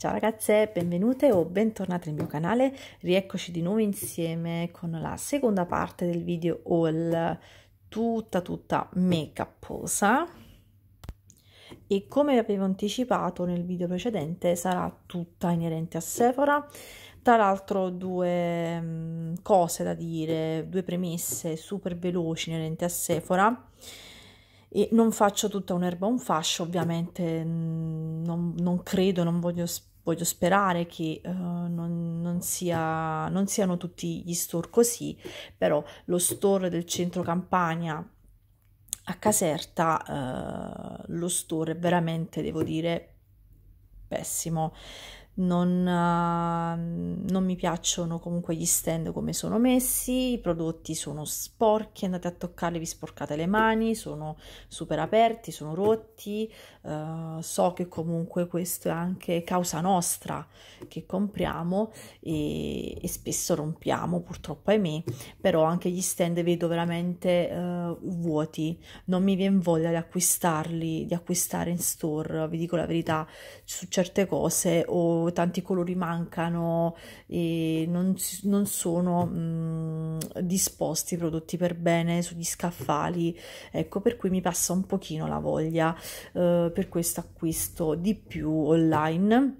Ciao ragazze, benvenute o bentornate nel mio canale, rieccoci di nuovo insieme con la seconda parte del video haul tutta tutta make uposa e come vi avevo anticipato nel video precedente sarà tutta inerente a Sephora tra l'altro due mm, cose da dire, due premesse super veloci inerente a Sephora e non faccio tutta un'erba un fascio ovviamente mm, non, non credo, non voglio spiegare voglio sperare che uh, non, non, sia, non siano tutti gli store così, però lo store del centro campagna a Caserta, uh, lo store è veramente, devo dire, pessimo non, ehm, non, mi piacciono comunque gli stand come sono messi, i prodotti sono sporchi, andate a toccarli, vi sporcate le mani, sono super aperti, sono rotti, uh, so che comunque questo è anche causa nostra che compriamo e, e spesso rompiamo purtroppo ahimè, però anche gli stand vedo veramente uh, vuoti, non mi viene voglia di acquistarli, di acquistare in store, vi dico la verità, su certe cose o dove tanti colori mancano e non, non sono mh, mhmm, disposti i prodotti per bene sugli scaffali, ecco per cui mi passa un pochino la voglia eh, per questo acquisto di più online.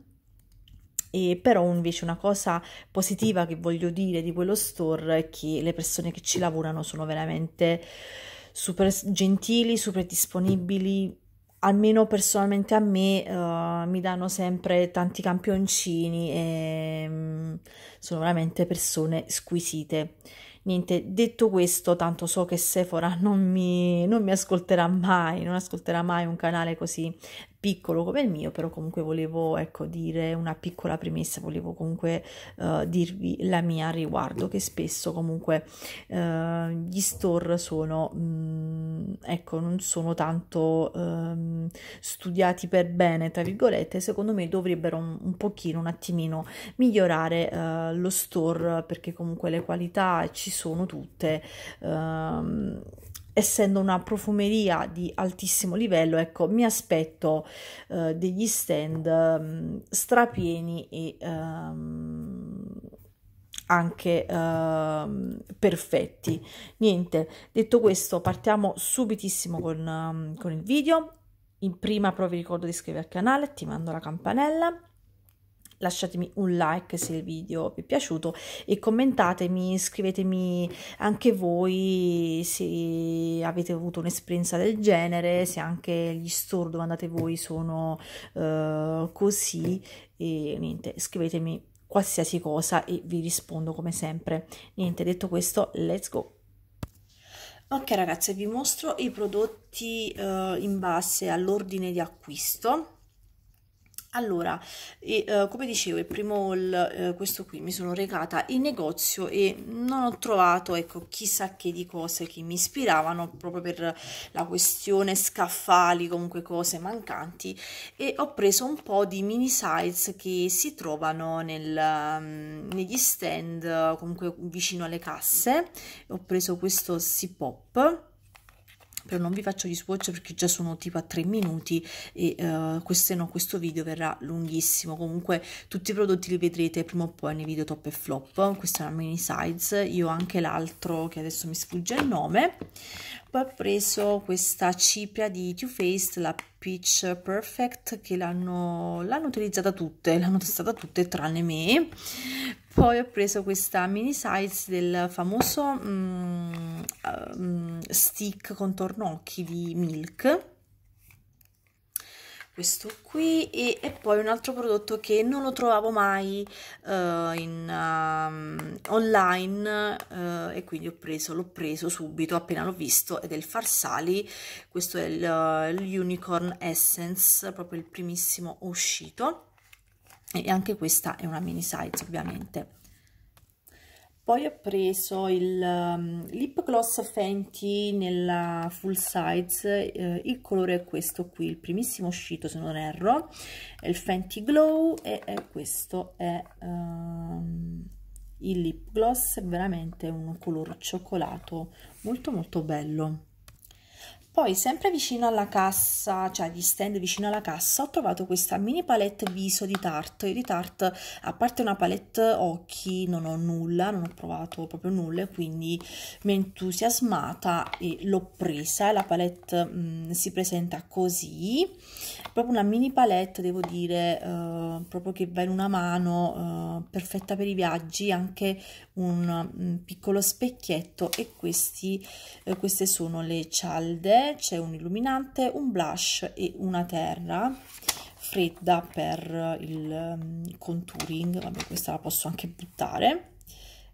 E però invece una cosa positiva che voglio dire di quello store è che le persone che ci lavorano sono veramente super gentili, super disponibili, almeno personalmente a me uh, mi danno sempre tanti campioncini e um, sono veramente persone squisite. Niente, detto questo, tanto so che Sephora non mi, non mi ascolterà mai, non ascolterà mai un canale così piccolo come il mio, però comunque volevo ecco, dire una piccola premessa, volevo comunque uh, dirvi la mia a riguardo, che spesso comunque uh, gli store sono, mh, mm, ecco, non sono tanto um, studiati per bene, tra virgolette, secondo me dovrebbero un, un pochino, un attimino migliorare uh, lo store perché comunque le qualità ci sono tutte. Um, essendo una profumeria di altissimo livello, ecco, mi aspetto eh, degli stand um, strapieni e um, anche uh, perfetti. Niente, detto questo, partiamo subitissimo con, um, con il video. In prima però vi ricordo di iscrivervi al canale, attivando la campanella lasciatemi un like se il video vi è piaciuto e commentatemi, scrivetemi anche voi se avete avuto un'esperienza del genere, se anche gli store dove andate voi sono uh, così e niente, scrivetemi qualsiasi cosa e vi rispondo come sempre. Niente, detto questo, let's go! Ok ragazzi, vi mostro i prodotti uh, in base all'ordine di acquisto allora, e, uh, come dicevo, il primo haul, uh, questo qui, mi sono recata in negozio e non ho trovato, ecco, chissà che di cose che mi ispiravano proprio per la questione scaffali, comunque cose mancanti e ho preso un po' di mini size che si trovano nel, um, negli stand, comunque vicino alle casse. Ho preso questo Sipop però non vi faccio gli swatch perché già sono tipo a 3 minuti e uh, eh, questo, no, questo video verrà lunghissimo comunque tutti i prodotti li vedrete prima o poi nei video top e flop questa è una mini size io ho anche l'altro che adesso mi sfugge il nome poi ho preso questa cipria di Too Faced la Peach Perfect che l'hanno utilizzata tutte l'hanno testata tutte tranne me poi ho preso questa mini size del famoso mm, uh, stick contorno occhi di Milk questo qui e, e, poi un altro prodotto che non lo trovavo mai uh, in, uh, online uh, e quindi ho preso, l'ho preso subito appena l'ho visto ed è il Farsali, questo è l'Unicorn eh, Essence, proprio il primissimo uscito e anche questa è una mini size ovviamente poi ho preso il um, lip gloss Fenty nella full size eh, il colore è questo qui il primissimo uscito se non erro è il Fenty Glow e, e questo è um, il lip gloss è veramente un color cioccolato molto molto bello poi sempre vicino alla cassa, cioè gli stand vicino alla cassa, ho trovato questa mini palette viso di Tarte. Io di Tarte, a parte una palette occhi, non ho nulla, non ho provato proprio nulla, quindi mi è entusiasmata e l'ho presa. La palette mh, mm, si presenta così, proprio una mini palette devo dire eh, proprio che va in una mano eh, perfetta per i viaggi anche un, un piccolo specchietto e questi, eh, queste sono le cialde c'è un illuminante un blush e una terra fredda per il um, contouring vabbè questa la posso anche buttare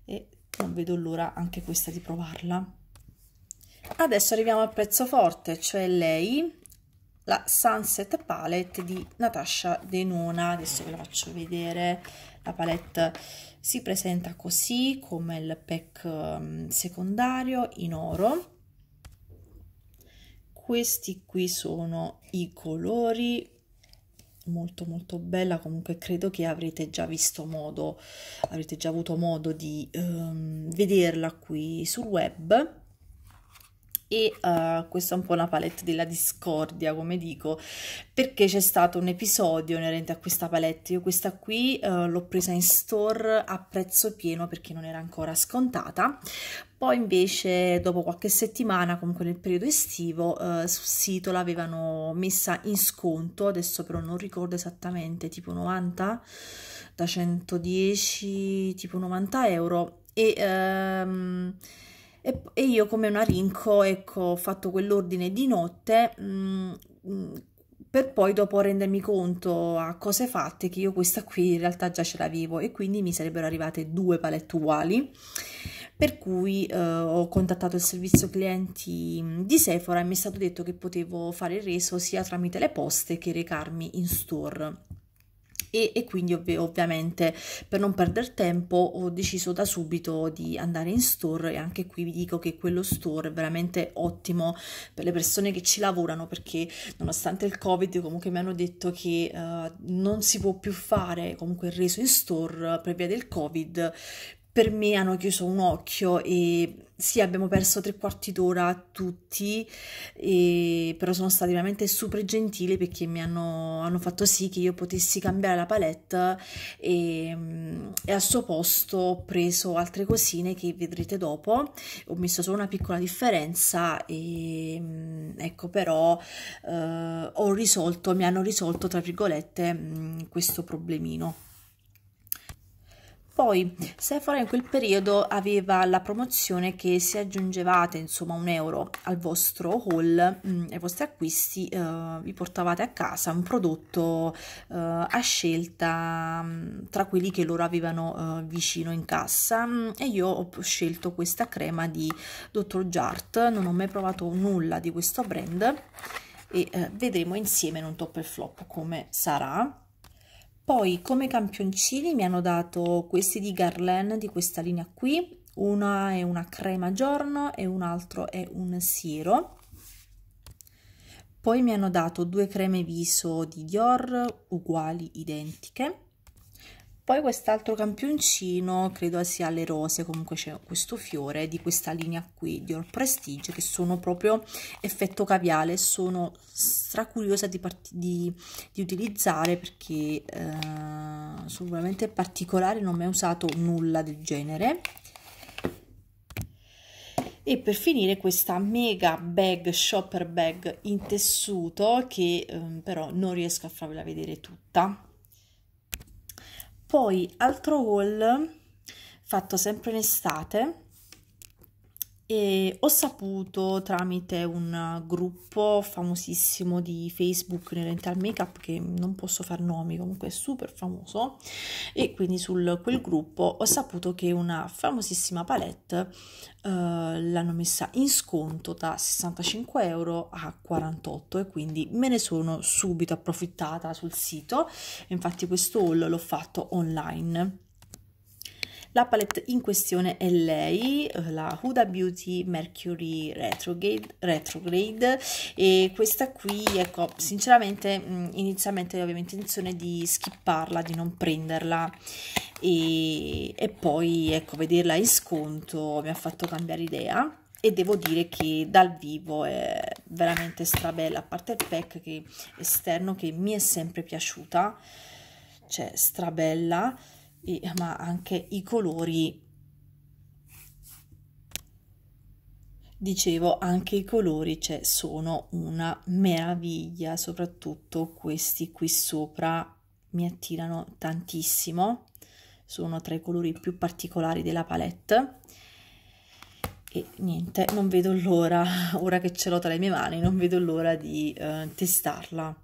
e non vedo l'ora anche questa di provarla adesso arriviamo al pezzo forte cioè lei la Sunset Palette di Natasha Denona. Adesso ve la faccio vedere. La palette si presenta così, come il pack mm, secondario in oro. Questi qui sono i colori, molto molto bella comunque credo che avrete già visto modo avrete già avuto modo di ehm, vederla qui sul web e uh, questa è un po' una palette della discordia come dico perché c'è stato un episodio inerente a questa palette io questa qui uh, l'ho presa in store a prezzo pieno perché non era ancora scontata poi invece dopo qualche settimana comunque nel periodo estivo eh, sul sito l'avevano messa in sconto adesso però non ricordo esattamente tipo 90 da 110 tipo 90 euro e ehm, e, e io come una rinco ecco ho fatto quell'ordine di notte mh, mm, mh, mm, per poi dopo rendermi conto a cose fatte che io questa qui in realtà già ce l'avevo e quindi mi sarebbero arrivate due palette uguali per cui eh, ho contattato il servizio clienti mm, di Sephora e mi è stato detto che potevo fare il reso sia tramite le poste che recarmi in store e, e quindi ov ovviamente per non perdere tempo ho deciso da subito di andare in store e anche qui vi dico che quello store è veramente ottimo per le persone che ci lavorano perché nonostante il covid comunque mi hanno detto che uh, non si può più fare comunque il reso in store per via del covid per me hanno chiuso un occhio e sì, abbiamo perso tre quarti d'ora tutti, e, però sono stati veramente super gentili perché mi hanno, hanno fatto sì che io potessi cambiare la palette e, e, al suo posto ho preso altre cosine che vedrete dopo, ho messo solo una piccola differenza e mm, ecco però eh, ho risolto, mi hanno risolto tra virgolette mm, questo problemino. Poi Sephora in quel periodo aveva la promozione che se aggiungevate insomma un euro al vostro haul, mh, mm, ai vostri acquisti, eh, vi portavate a casa un prodotto eh, a scelta mh, mm, tra quelli che loro avevano eh, vicino in cassa mh, mm, e io ho scelto questa crema di Dr. Jart, non ho mai provato nulla di questo brand e eh, vedremo insieme in un top e flop come sarà poi come campioncini mi hanno dato questi di Garland di questa linea qui, una è una crema giorno e un altro è un siero. Poi mi hanno dato due creme viso di Dior uguali, identiche poi quest'altro campioncino credo sia le rose comunque c'è questo fiore di questa linea qui di All Prestige che sono proprio effetto caviale sono stracuriosa di, di, di utilizzare perché eh, sono veramente particolari non ho mai usato nulla del genere e per finire questa mega bag shopper bag in tessuto che eh, però non riesco a farvela vedere tutta poi altro haul fatto sempre in estate e ho saputo tramite un gruppo famosissimo di Facebook inerente al make up che non posso far nomi, comunque è super famoso e quindi su quel gruppo ho saputo che una famosissima palette eh, l'hanno messa in sconto da 65 euro a 48 e quindi me ne sono subito approfittata sul sito infatti questo haul l'ho fatto online la palette in questione è lei, eh, la Huda Beauty Mercury Retrograde, Retrograde e questa qui, ecco, sinceramente mm, inizialmente avevo intenzione di skipparla, di non prenderla e, e poi, ecco, vederla in sconto mi ha fatto cambiare idea e devo dire che dal vivo è veramente strabella, a parte il pack che, esterno che mi è sempre piaciuta, cioè strabella, ma anche i colori dicevo anche i colori cioè, sono una meraviglia soprattutto questi qui sopra mi attirano tantissimo sono tra i colori più particolari della palette e niente non vedo l'ora ora che ce l'ho tra le mie mani non vedo l'ora di eh, testarla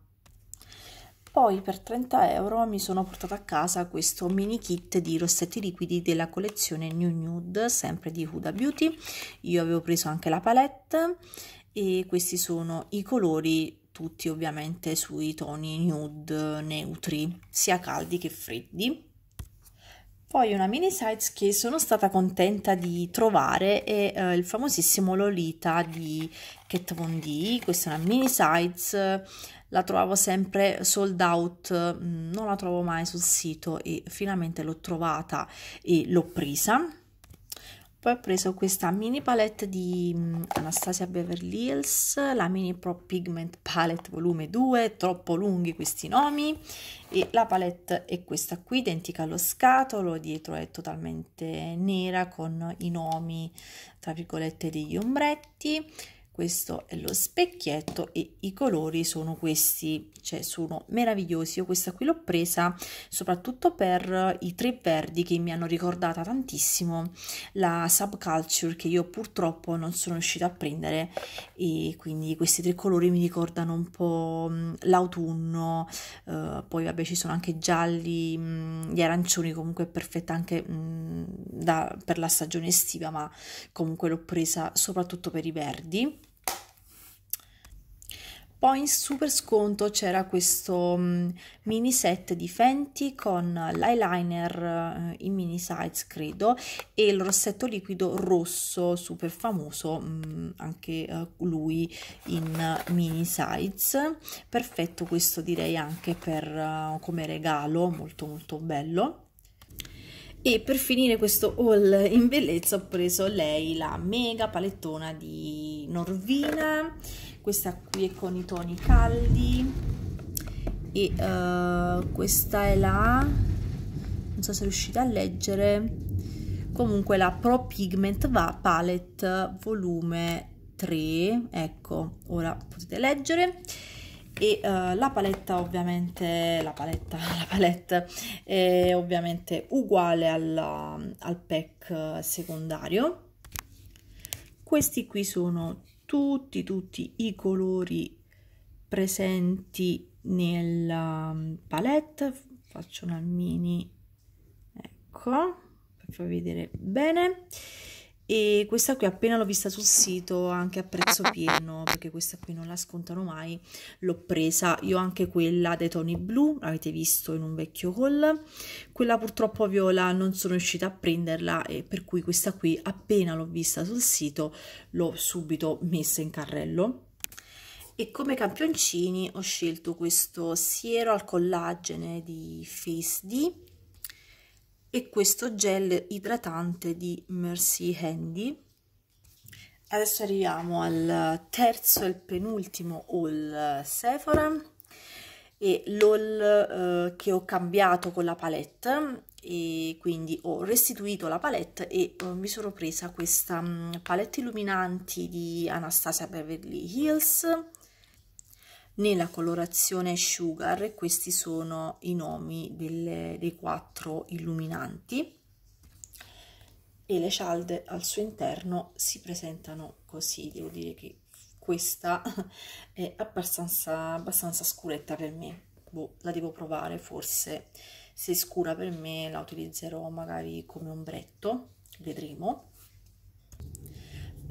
poi per 30 euro mi sono portata a casa questo mini kit di rossetti liquidi della collezione New Nude, sempre di Huda Beauty. Io avevo preso anche la palette e questi sono i colori tutti ovviamente sui toni nude neutri, sia caldi che freddi. Poi una mini size che sono stata contenta di trovare è eh, il famosissimo Lolita di Kat Von D. Questa è una mini size la trovavo sempre sold out, mm, non la trovo mai sul sito e finalmente l'ho trovata e l'ho presa. Poi ho preso questa mini palette di mm, Anastasia Beverly Hills, la mini Pro Pigment Palette volume 2, troppo lunghi questi nomi, e la palette è questa qui, identica allo scatolo, dietro è totalmente nera con i nomi, tra virgolette, degli ombretti, questo è lo specchietto e i colori sono questi cioè sono meravigliosi io questa qui l'ho presa soprattutto per i tre verdi che mi hanno ricordata tantissimo la subculture che io purtroppo non sono riuscita a prendere e quindi questi tre colori mi ricordano un po' mm, l'autunno uh, poi vabbè ci sono anche gialli mh, mm, gli arancioni comunque è perfetta anche mh, mm, da, per la stagione estiva ma comunque l'ho presa soprattutto per i verdi poi in super sconto c'era questo mm, mini set di Fenty con l'eyeliner eh, in mini size credo e il rossetto liquido rosso super famoso mm, anche eh, lui in eh, mini size perfetto questo direi anche per come regalo molto molto bello e per finire questo haul in bellezza ho preso lei la mega palettona di Norvina questa qui è con i toni caldi e uh, questa è la non so se riuscite a leggere comunque la Pro Pigment Va Palette volume 3 ecco ora potete leggere e uh, la paletta ovviamente la paletta la palette è ovviamente uguale alla, al pack eh, secondario questi qui sono tutti tutti i colori presenti nella um, palette faccio una mini ecco per farvi vedere bene e questa qui appena l'ho vista sul sito anche a prezzo pieno perché questa qui non la scontano mai l'ho presa io anche quella dei toni blu avete visto in un vecchio haul quella purtroppo viola non sono riuscita a prenderla e per cui questa qui appena l'ho vista sul sito l'ho subito messa in carrello e come campioncini ho scelto questo siero al collagene di Face D e questo gel idratante di Mercy Handy adesso arriviamo al terzo e penultimo haul Sephora e l'haul eh, che ho cambiato con la palette e quindi ho restituito la palette e eh, mi sono presa questa mm, palette illuminanti di Anastasia Beverly Hills nella colorazione sugar questi sono i nomi delle, dei quattro illuminanti e le cialde al suo interno si presentano così devo dire che questa è abbastanza, abbastanza scuretta per me boh, la devo provare forse se scura per me la utilizzerò magari come ombretto vedremo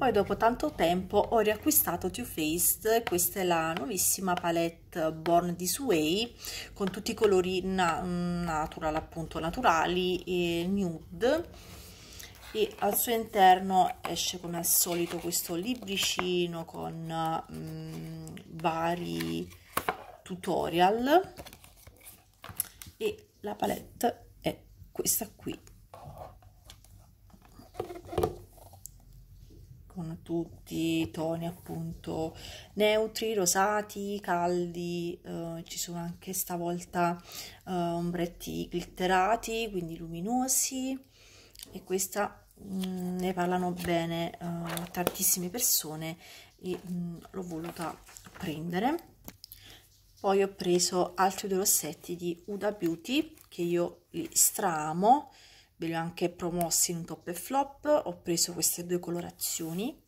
poi dopo tanto tempo ho riacquistato Too Faced questa è la nuovissima palette Born This Way con tutti i colori na natural appunto naturali e nude e al suo interno esce come al solito questo libricino con mm, vari tutorial e la palette è questa qui tutti toni appunto neutri, rosati, caldi, eh, ci sono anche stavolta eh, ombretti glitterati, quindi luminosi e questa mh, mm, ne parlano bene eh, tantissime persone e mm, l'ho voluta prendere. Poi ho preso altri due rossetti di Uda Beauty che io li straamo ve li ho anche promossi in top e flop ho preso queste due colorazioni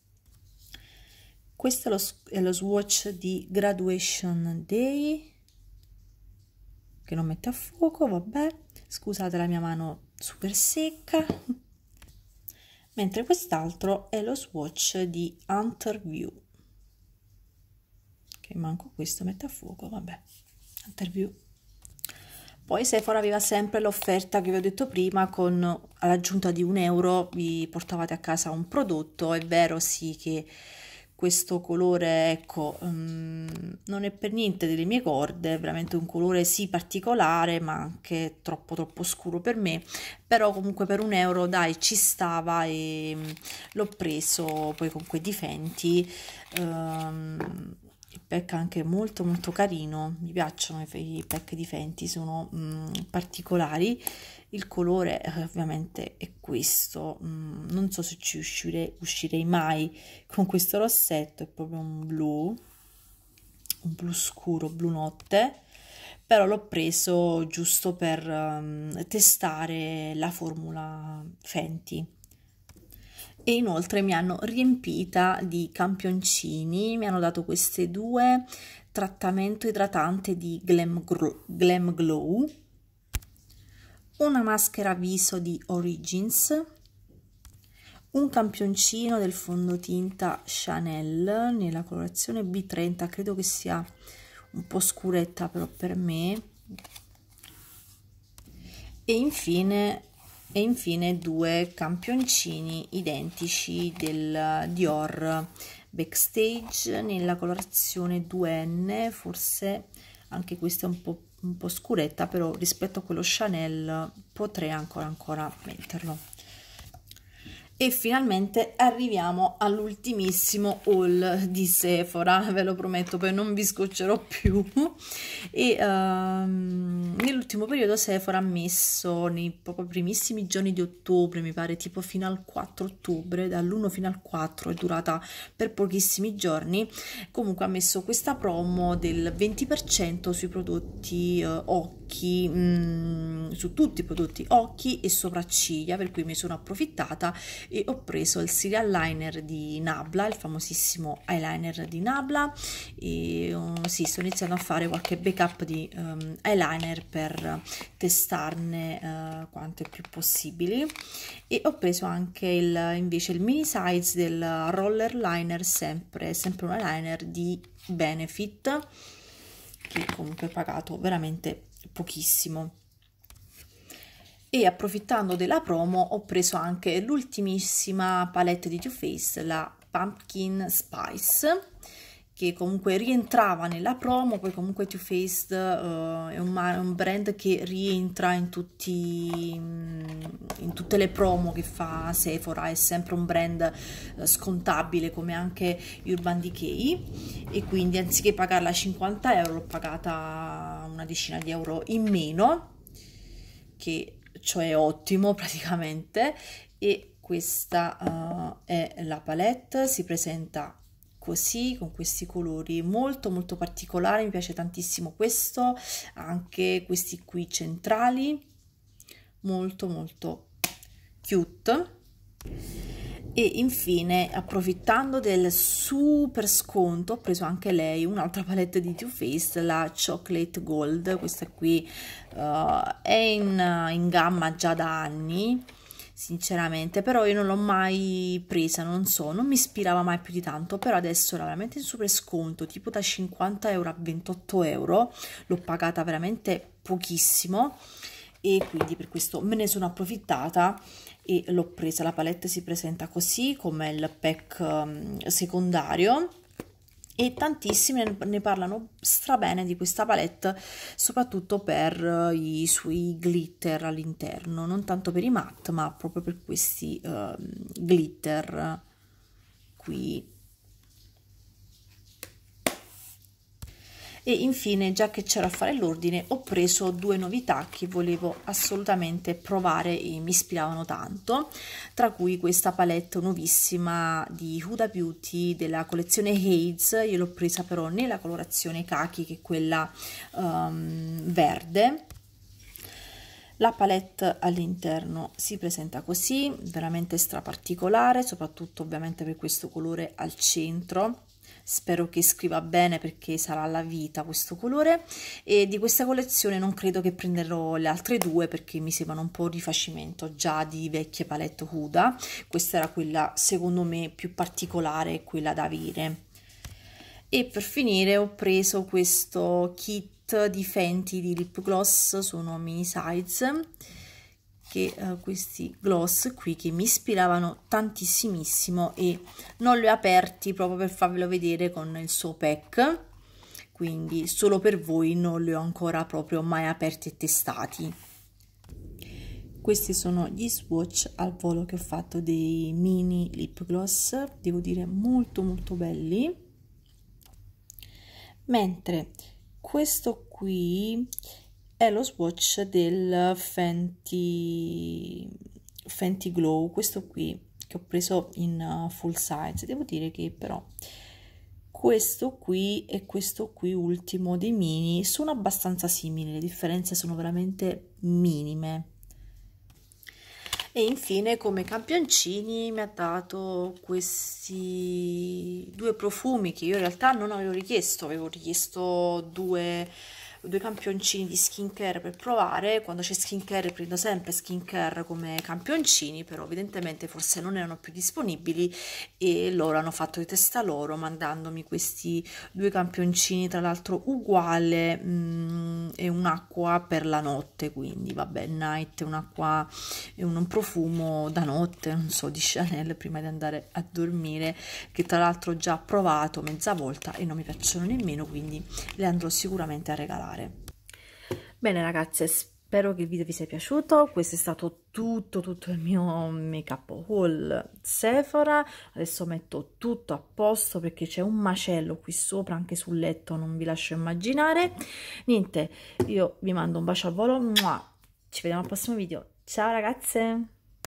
questo è lo, è lo swatch di graduation day che non mette a fuoco vabbè scusate la mia mano super secca mentre quest'altro è lo swatch di hunter view che manco questo mette a fuoco vabbè hunter view poi Sephora aveva sempre l'offerta che vi ho detto prima, con l'aggiunta di un euro vi portavate a casa un prodotto, è vero sì che questo colore ecco um, non è per niente delle mie corde è veramente un colore sì particolare ma anche troppo troppo scuro per me però comunque per un euro dai ci stava e mm, l'ho preso poi con quei difetti um, pack anche molto molto carino mi piacciono i, pack di Fenty sono mh, mm, particolari il colore eh, ovviamente è questo mh, mm, non so se ci uscirei, uscirei mai con questo rossetto è proprio un blu un blu scuro blu notte però l'ho preso giusto per um, testare la formula Fenty e inoltre mi hanno riempita di campioncini, mi hanno dato queste due trattamento idratante di Glam, Glam Glow, una maschera viso di Origins, un campioncino del fondotinta Chanel nella colorazione B30, credo che sia un po' scuretta però per me, e infine e infine due campioncini identici del Dior backstage nella colorazione 2N forse anche questa è un po', un po', scuretta però rispetto a quello Chanel potrei ancora ancora metterlo e finalmente arriviamo all'ultimissimo haul di Sephora ve lo prometto poi non vi scoccerò più e um, nell'ultimo periodo Sephora ha messo nei proprio primissimi giorni di ottobre mi pare tipo fino al 4 ottobre dall'1 fino al 4 è durata per pochissimi giorni comunque ha messo questa promo del 20% sui prodotti uh, occhi mh, mm, su tutti i prodotti occhi e sopracciglia per cui mi sono approfittata e ho preso il serial liner di Nabla, il famosissimo eyeliner di Nabla e uh, sì, sto iniziando a fare qualche backup di um, eyeliner per testarne uh, quanto più possibili e ho preso anche il, invece il mini size del roller liner sempre, sempre un eyeliner di Benefit che comunque è pagato veramente pochissimo e approfittando della promo ho preso anche l'ultimissima palette di Too Faced, la Pumpkin Spice, che comunque rientrava nella promo, poi comunque Too Faced uh, è un, un, brand che rientra in, tutti, mm, in tutte le promo che fa Sephora, è sempre un brand eh, scontabile come anche Urban Decay e quindi anziché pagarla 50 euro l'ho pagata una decina di euro in meno che cioè ottimo praticamente e questa uh, è la palette, si presenta così con questi colori molto molto particolari, mi piace tantissimo questo, anche questi qui centrali, molto molto cute e infine approfittando del super sconto ho preso anche lei un'altra palette di Too Faced la Chocolate Gold questa qui uh, è in, in gamma già da anni sinceramente però io non l'ho mai presa non so non mi ispirava mai più di tanto però adesso era veramente in super sconto tipo da 50 euro a 28 euro l'ho pagata veramente pochissimo e quindi per questo me ne sono approfittata e l'ho presa. La palette si presenta così come il pack ehm, secondario e tantissimi ne parlano strabene di questa palette soprattutto per eh, i suoi glitter all'interno non tanto per i matte ma proprio per questi uh, glitter qui e infine già che c'era a fare l'ordine ho preso due novità che volevo assolutamente provare e mi ispiravano tanto tra cui questa palette nuovissima di Huda Beauty della collezione Haze io l'ho presa però nella colorazione khaki che è quella um, verde la palette all'interno si presenta così, veramente stra particolare, soprattutto ovviamente per questo colore al centro spero che scriva bene perché sarà la vita questo colore e di questa collezione non credo che prenderò le altre due perché mi sembrano un po' rifacimento già di vecchie palette Huda questa era quella secondo me più particolare quella da avere e per finire ho preso questo kit di Fenty di lip gloss sono mini size anche eh, questi gloss qui che mi ispiravano tantissimo e non li ho aperti proprio per farvelo vedere con il suo pack quindi solo per voi non li ho ancora proprio mai aperti e testati questi sono gli swatch al volo che ho fatto dei mini lip gloss devo dire molto molto belli mentre questo qui è lo swatch del Fenty, Fenty Glow, questo qui che ho preso in uh, full size. Devo dire che però questo qui e questo qui ultimo dei mini sono abbastanza simili, le differenze sono veramente minime. E infine come campioncini mi ha dato questi due profumi che io in realtà non avevo richiesto, avevo richiesto due due campioncini di skincare per provare, quando c'è skincare prendo sempre skincare come campioncini, però evidentemente forse non erano più disponibili e loro hanno fatto di testa loro mandandomi questi due campioncini, tra l'altro uguale mh, mm, e un'acqua per la notte, quindi vabbè, night, un'acqua e un, un profumo da notte, non so, di Chanel prima di andare a dormire, che tra l'altro ho già provato mezza volta e non mi piacciono nemmeno, quindi le andrò sicuramente a regalare fare bene ragazze spero che il video vi sia piaciuto questo è stato tutto tutto il mio make up haul Sephora adesso metto tutto a posto perché c'è un macello qui sopra anche sul letto non vi lascio immaginare niente io vi mando un bacio al volo ci vediamo al prossimo video ciao ragazze